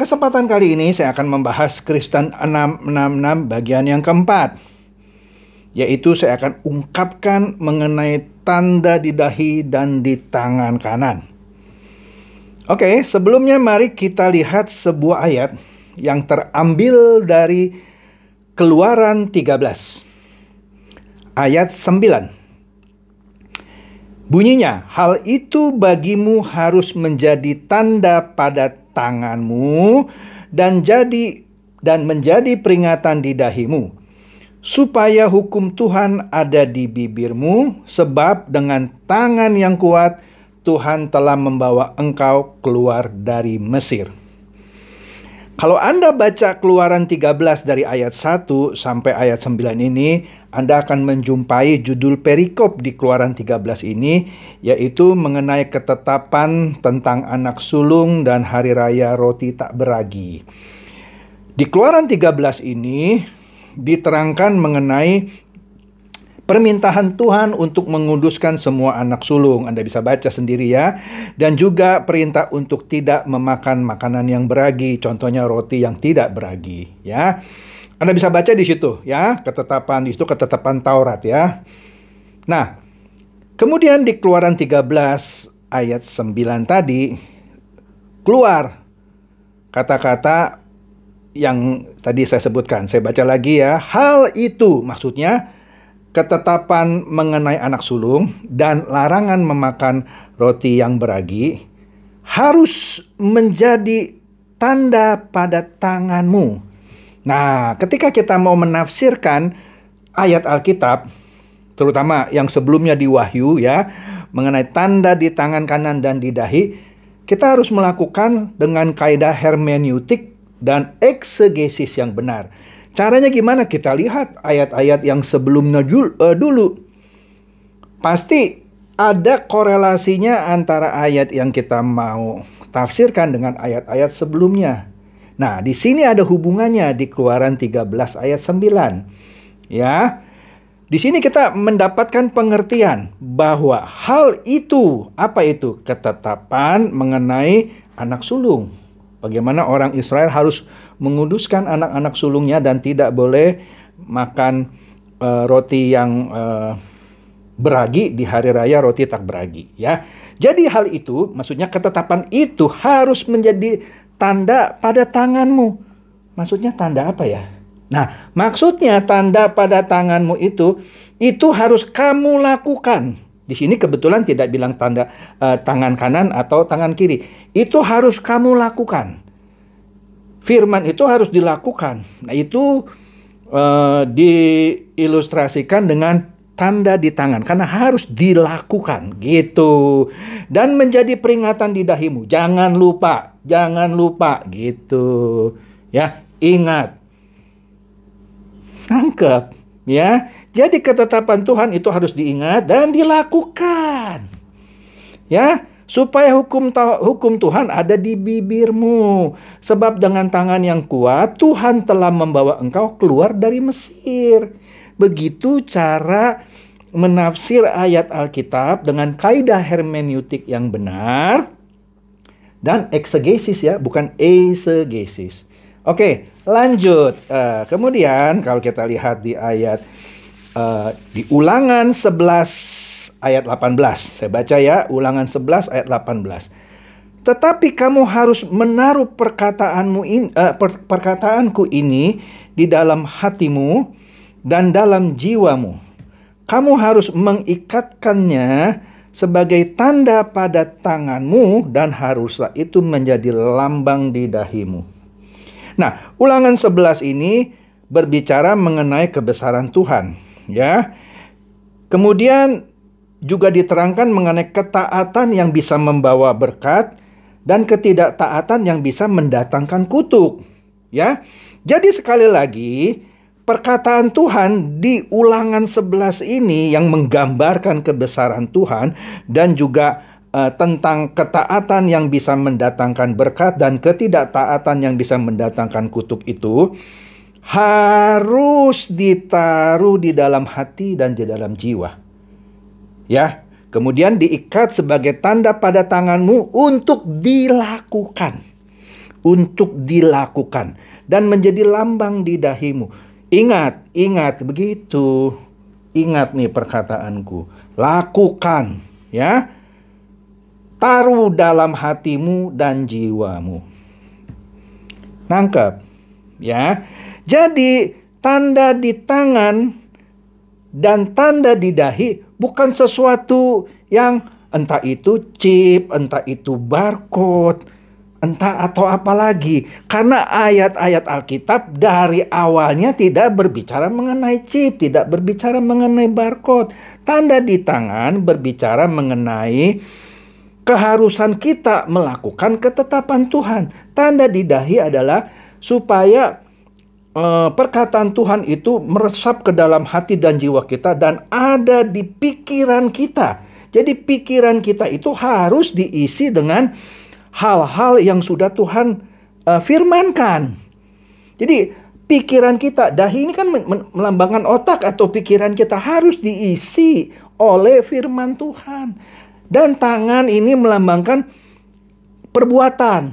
Kesempatan kali ini saya akan membahas Kristen 666 bagian yang keempat. Yaitu saya akan ungkapkan mengenai tanda di dahi dan di tangan kanan. Oke, sebelumnya mari kita lihat sebuah ayat yang terambil dari Keluaran 13 ayat 9. Bunyinya, hal itu bagimu harus menjadi tanda pada tanganmu dan jadi dan menjadi peringatan di dahimu supaya hukum Tuhan ada di bibirmu sebab dengan tangan yang kuat Tuhan telah membawa engkau keluar dari Mesir. Kalau Anda baca Keluaran 13 dari ayat 1 sampai ayat 9 ini, anda akan menjumpai judul perikop di Keluaran 13 ini yaitu mengenai ketetapan tentang anak sulung dan hari raya roti tak beragi. Di Keluaran 13 ini diterangkan mengenai permintaan Tuhan untuk menguduskan semua anak sulung. Anda bisa baca sendiri ya. Dan juga perintah untuk tidak memakan makanan yang beragi, contohnya roti yang tidak beragi, ya. Anda bisa baca di situ ya, ketetapan di situ ketetapan Taurat ya. Nah, kemudian di Keluaran 13 ayat 9 tadi keluar kata-kata yang tadi saya sebutkan. Saya baca lagi ya. Hal itu maksudnya ketetapan mengenai anak sulung dan larangan memakan roti yang beragi harus menjadi tanda pada tanganmu Nah, ketika kita mau menafsirkan ayat Alkitab, terutama yang sebelumnya di Wahyu ya, mengenai tanda di tangan kanan dan di dahi, kita harus melakukan dengan kaidah hermeneutik dan eksegesis yang benar. Caranya gimana? Kita lihat ayat-ayat yang sebelumnya dulu, eh, dulu. Pasti ada korelasinya antara ayat yang kita mau tafsirkan dengan ayat-ayat sebelumnya. Nah, di sini ada hubungannya di Keluaran 13 ayat 9. Ya. Di sini kita mendapatkan pengertian bahwa hal itu apa itu? Ketetapan mengenai anak sulung. Bagaimana orang Israel harus menguduskan anak-anak sulungnya dan tidak boleh makan uh, roti yang uh, beragi di hari raya roti tak beragi ya. Jadi hal itu maksudnya ketetapan itu harus menjadi tanda pada tanganmu. Maksudnya tanda apa ya? Nah, maksudnya tanda pada tanganmu itu itu harus kamu lakukan. Di sini kebetulan tidak bilang tanda eh, tangan kanan atau tangan kiri. Itu harus kamu lakukan. Firman itu harus dilakukan. Nah, itu eh, diilustrasikan dengan tanda di tangan karena harus dilakukan gitu dan menjadi peringatan di dahimu jangan lupa jangan lupa gitu. Ya, ingat. tangkap, ya. Jadi ketetapan Tuhan itu harus diingat dan dilakukan. Ya, supaya hukum hukum Tuhan ada di bibirmu. Sebab dengan tangan yang kuat Tuhan telah membawa engkau keluar dari Mesir. Begitu cara menafsir ayat Alkitab dengan kaidah hermeneutik yang benar dan eksegesis ya, bukan eisegesis. Oke, lanjut. Uh, kemudian kalau kita lihat di ayat uh, di Ulangan 11 ayat 18. Saya baca ya, Ulangan 11 ayat 18. Tetapi kamu harus menaruh perkataanmu in, uh, per, perkataanku ini di dalam hatimu dan dalam jiwamu. Kamu harus mengikatkannya sebagai tanda pada tanganmu dan haruslah itu menjadi lambang di dahimu. Nah, ulangan 11 ini berbicara mengenai kebesaran Tuhan, ya. Kemudian juga diterangkan mengenai ketaatan yang bisa membawa berkat dan ketidaktaatan yang bisa mendatangkan kutuk, ya. Jadi sekali lagi, Perkataan Tuhan di ulangan sebelas ini yang menggambarkan kebesaran Tuhan dan juga uh, tentang ketaatan yang bisa mendatangkan berkat dan ketidaktaatan yang bisa mendatangkan kutuk itu harus ditaruh di dalam hati dan di dalam jiwa. Ya, kemudian diikat sebagai tanda pada tanganmu untuk dilakukan. Untuk dilakukan dan menjadi lambang di dahimu Ingat, ingat begitu. Ingat nih perkataanku. Lakukan, ya. Taruh dalam hatimu dan jiwamu. Nangkap, ya. Jadi tanda di tangan dan tanda di dahi bukan sesuatu yang entah itu chip, entah itu barcode, entah atau apa lagi karena ayat-ayat Alkitab dari awalnya tidak berbicara mengenai chip, tidak berbicara mengenai barcode. Tanda di tangan berbicara mengenai keharusan kita melakukan ketetapan Tuhan. Tanda di dahi adalah supaya eh, perkataan Tuhan itu meresap ke dalam hati dan jiwa kita dan ada di pikiran kita. Jadi pikiran kita itu harus diisi dengan hal-hal yang sudah Tuhan uh, firmankan. Jadi pikiran kita, dahi ini kan melambangkan otak atau pikiran kita harus diisi oleh firman Tuhan. Dan tangan ini melambangkan perbuatan,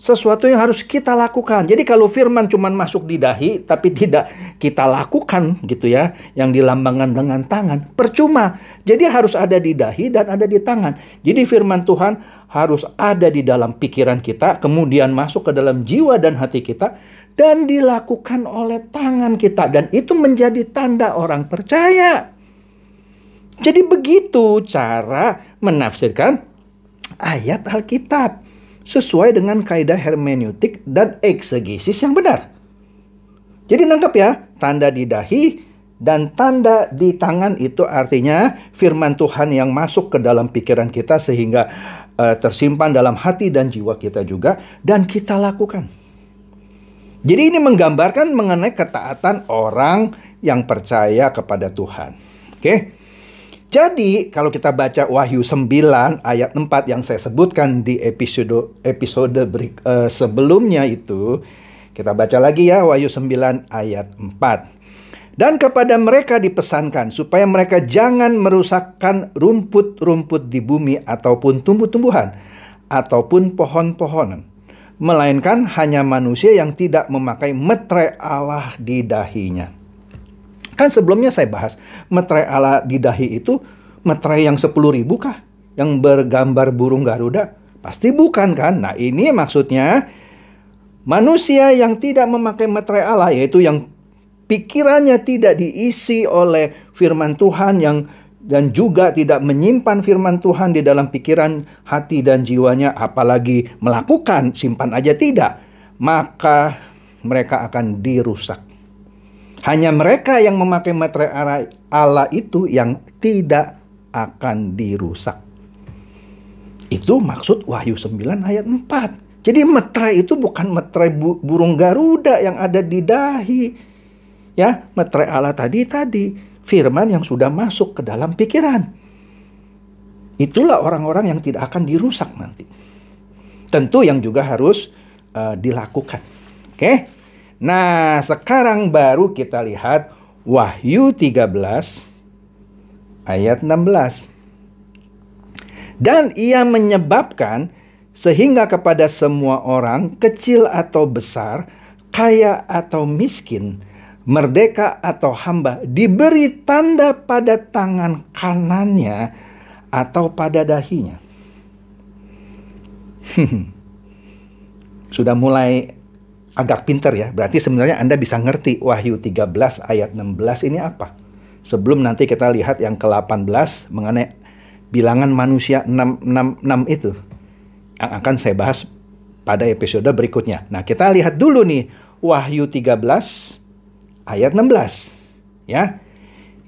sesuatu yang harus kita lakukan. Jadi kalau firman cuma masuk di dahi tapi tidak kita lakukan gitu ya, yang dilambangkan dengan tangan, percuma. Jadi harus ada di dahi dan ada di tangan. Jadi firman Tuhan harus ada di dalam pikiran kita, kemudian masuk ke dalam jiwa dan hati kita, dan dilakukan oleh tangan kita, dan itu menjadi tanda orang percaya. Jadi, begitu cara menafsirkan ayat Alkitab sesuai dengan kaidah hermeneutik dan eksegesis yang benar. Jadi, nangkap ya, tanda di dahi dan tanda di tangan itu artinya firman Tuhan yang masuk ke dalam pikiran kita sehingga uh, tersimpan dalam hati dan jiwa kita juga dan kita lakukan. Jadi ini menggambarkan mengenai ketaatan orang yang percaya kepada Tuhan. Oke. Okay? Jadi kalau kita baca Wahyu 9 ayat 4 yang saya sebutkan di episode episode beri, uh, sebelumnya itu, kita baca lagi ya Wahyu 9 ayat 4. Dan kepada mereka dipesankan supaya mereka jangan merusakkan rumput-rumput di bumi ataupun tumbuh-tumbuhan ataupun pohon-pohonan. Melainkan hanya manusia yang tidak memakai metre Allah di dahinya. Kan sebelumnya saya bahas, metre Allah di dahi itu metre yang sepuluh ribu kah? Yang bergambar burung Garuda? Pasti bukan kan? Nah ini maksudnya manusia yang tidak memakai metre Allah yaitu yang pikirannya tidak diisi oleh firman Tuhan yang dan juga tidak menyimpan firman Tuhan di dalam pikiran, hati dan jiwanya apalagi melakukan simpan aja tidak, maka mereka akan dirusak. Hanya mereka yang memakai materai Allah itu yang tidak akan dirusak. Itu maksud Wahyu 9 ayat 4. Jadi meterai itu bukan meterai burung Garuda yang ada di dahi ya metre Allah tadi tadi firman yang sudah masuk ke dalam pikiran. Itulah orang-orang yang tidak akan dirusak nanti. Tentu yang juga harus uh, dilakukan. Oke. Okay? Nah, sekarang baru kita lihat Wahyu 13 ayat 16. Dan ia menyebabkan sehingga kepada semua orang kecil atau besar, kaya atau miskin, merdeka atau hamba diberi tanda pada tangan kanannya atau pada dahinya. Sudah mulai agak pinter ya. Berarti sebenarnya Anda bisa ngerti Wahyu 13 ayat 16 ini apa. Sebelum nanti kita lihat yang ke-18 mengenai bilangan manusia 666 itu yang akan saya bahas pada episode berikutnya. Nah, kita lihat dulu nih Wahyu 13 ayat 16 ya.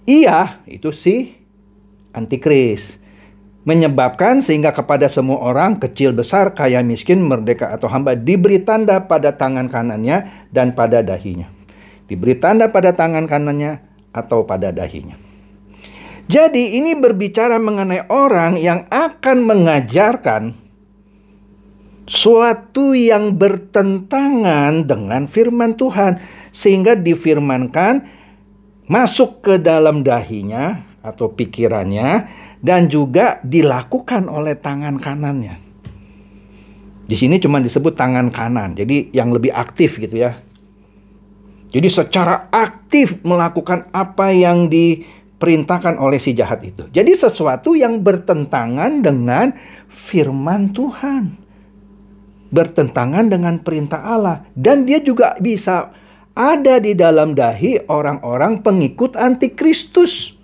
Ia itu si antikris menyebabkan sehingga kepada semua orang kecil besar kaya miskin merdeka atau hamba diberi tanda pada tangan kanannya dan pada dahinya. Diberi tanda pada tangan kanannya atau pada dahinya. Jadi ini berbicara mengenai orang yang akan mengajarkan suatu yang bertentangan dengan firman Tuhan sehingga difirmankan masuk ke dalam dahinya atau pikirannya dan juga dilakukan oleh tangan kanannya. Di sini cuma disebut tangan kanan, jadi yang lebih aktif gitu ya. Jadi secara aktif melakukan apa yang diperintahkan oleh si jahat itu. Jadi sesuatu yang bertentangan dengan firman Tuhan bertentangan dengan perintah Allah dan dia juga bisa ada di dalam dahi orang-orang pengikut antikristus.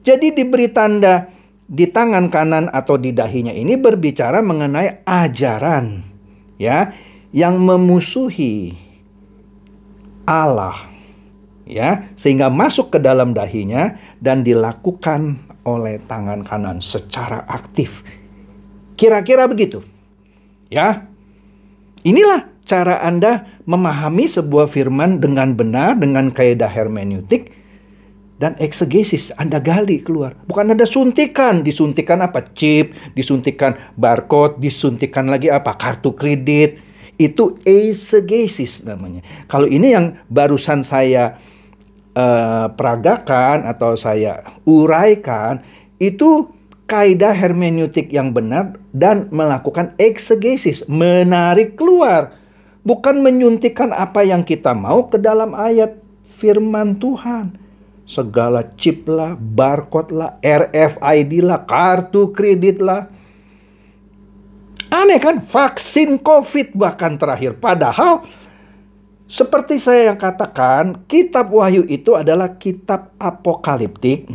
Jadi diberi tanda di tangan kanan atau di dahinya ini berbicara mengenai ajaran ya yang memusuhi Allah ya sehingga masuk ke dalam dahinya dan dilakukan oleh tangan kanan secara aktif. Kira-kira begitu. Ya, Inilah cara Anda memahami sebuah firman dengan benar, dengan kaidah hermeneutik, dan eksegesis Anda gali keluar. Bukan Anda suntikan, disuntikan apa? Chip, disuntikan barcode, disuntikan lagi apa? Kartu kredit. Itu eksegesis namanya. Kalau ini yang barusan saya uh, peragakan atau saya uraikan, itu kaidah hermeneutik yang benar dan melakukan eksegesis, menarik keluar, bukan menyuntikkan apa yang kita mau ke dalam ayat firman Tuhan. Segala chip lah, barcode lah, RFID lah, kartu kredit lah. Aneh kan? Vaksin COVID bahkan terakhir. Padahal seperti saya yang katakan, kitab Wahyu itu adalah kitab apokaliptik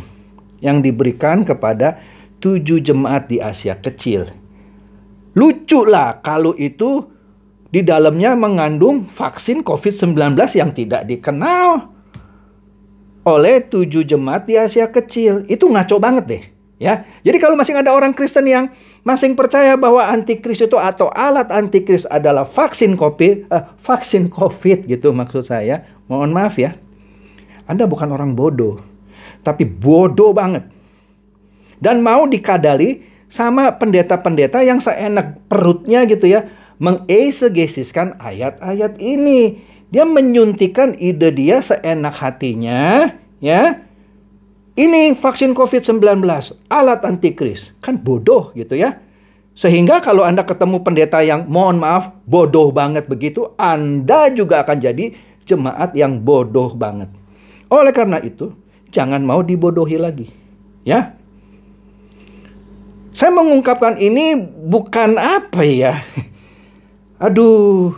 yang diberikan kepada tujuh jemaat di Asia Kecil. Lucu lah kalau itu di dalamnya mengandung vaksin COVID-19 yang tidak dikenal oleh tujuh jemaat di Asia Kecil. Itu ngaco banget deh. Ya, jadi kalau masih ada orang Kristen yang masing percaya bahwa antikris itu atau alat antikris adalah vaksin COVID, eh, vaksin COVID gitu maksud saya. Mohon maaf ya, Anda bukan orang bodoh, tapi bodoh banget dan mau dikadali sama pendeta-pendeta yang seenak perutnya gitu ya mengesegesiskan ayat-ayat ini. Dia menyuntikan ide dia seenak hatinya, ya. Ini vaksin COVID-19, alat antikris. Kan bodoh gitu ya. Sehingga kalau Anda ketemu pendeta yang mohon maaf bodoh banget begitu, Anda juga akan jadi jemaat yang bodoh banget. Oleh karena itu, jangan mau dibodohi lagi. Ya, saya mengungkapkan ini bukan apa ya. Aduh.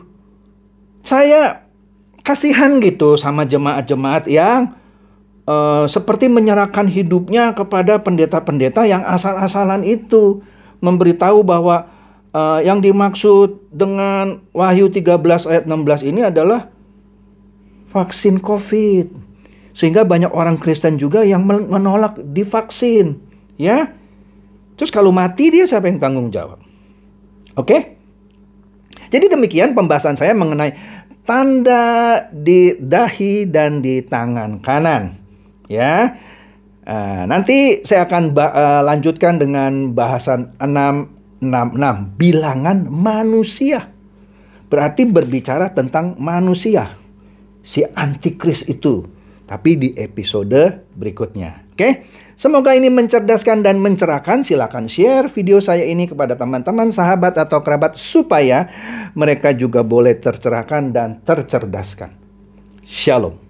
Saya kasihan gitu sama jemaat-jemaat yang uh, seperti menyerahkan hidupnya kepada pendeta-pendeta yang asal-asalan itu memberitahu bahwa uh, yang dimaksud dengan Wahyu 13 ayat 16 ini adalah vaksin COVID. Sehingga banyak orang Kristen juga yang menolak divaksin, ya. Terus kalau mati dia siapa yang tanggung jawab? Oke? Okay? Jadi demikian pembahasan saya mengenai tanda di dahi dan di tangan kanan. Ya. Eh, nanti saya akan eh, lanjutkan dengan bahasan 666 bilangan manusia. Berarti berbicara tentang manusia. Si antikris itu. Tapi di episode berikutnya. Oke? Okay? Semoga ini mencerdaskan dan mencerahkan. Silakan share video saya ini kepada teman-teman, sahabat atau kerabat supaya mereka juga boleh tercerahkan dan tercerdaskan. Shalom.